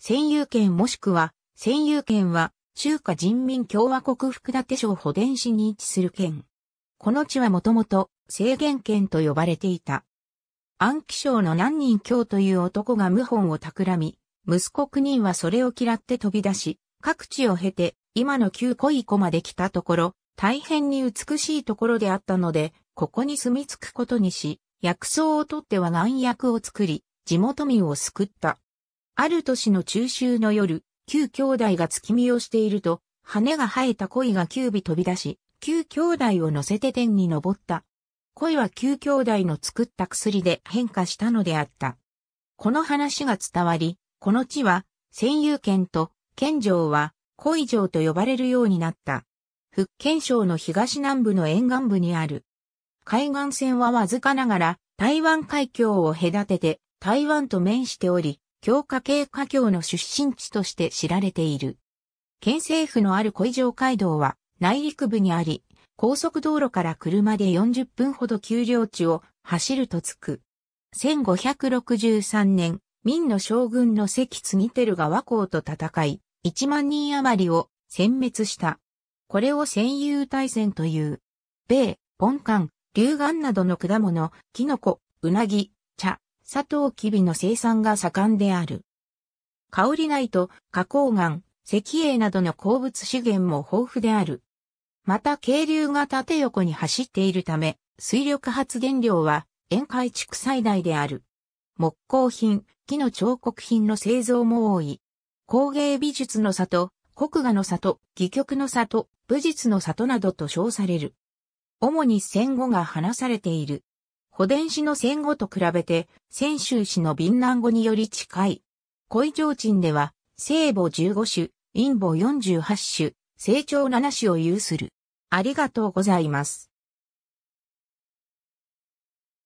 占有権もしくは、占有権は、中華人民共和国福建省保電市に位置する県。この地はもともと制限権と呼ばれていた。安徽省の南人京という男が謀反を企み、息子9人はそれを嫌って飛び出し、各地を経て、今の旧恋子まで来たところ、大変に美しいところであったので、ここに住み着くことにし、薬草を取っては難薬を作り、地元民を救った。ある年の中秋の夜、九兄弟が月見をしていると、羽が生えた鯉が九尾飛び出し、九兄弟を乗せて天に登った。鯉は九兄弟の作った薬で変化したのであった。この話が伝わり、この地は、仙遊県と、県城は、恋城と呼ばれるようになった。福建省の東南部の沿岸部にある。海岸線はわずかながら、台湾海峡を隔てて、台湾と面しており、強化系華僑の出身地として知られている。県政府のある小井城街道は内陸部にあり、高速道路から車で40分ほど丘陵地を走るとつく。1563年、明の将軍の関継るが和光と戦い、1万人余りを殲滅した。これを戦友大戦という。米、ポンカン、龍眼などの果物、キノコ、うなぎ、茶、サトウキビの生産が盛んである。香りないと、花崗岩、石英などの鉱物資源も豊富である。また渓流が縦横に走っているため、水力発電量は沿海地区最大である。木工品、木の彫刻品の製造も多い。工芸美術の里、国画の里、戯曲の里、武術の里などと称される。主に戦後が話されている。保伝子の戦後と比べて、泉州市の敏南語により近い。恋上鎮では、聖母15種、陰母48種、成長7種を有する。ありがとうございます。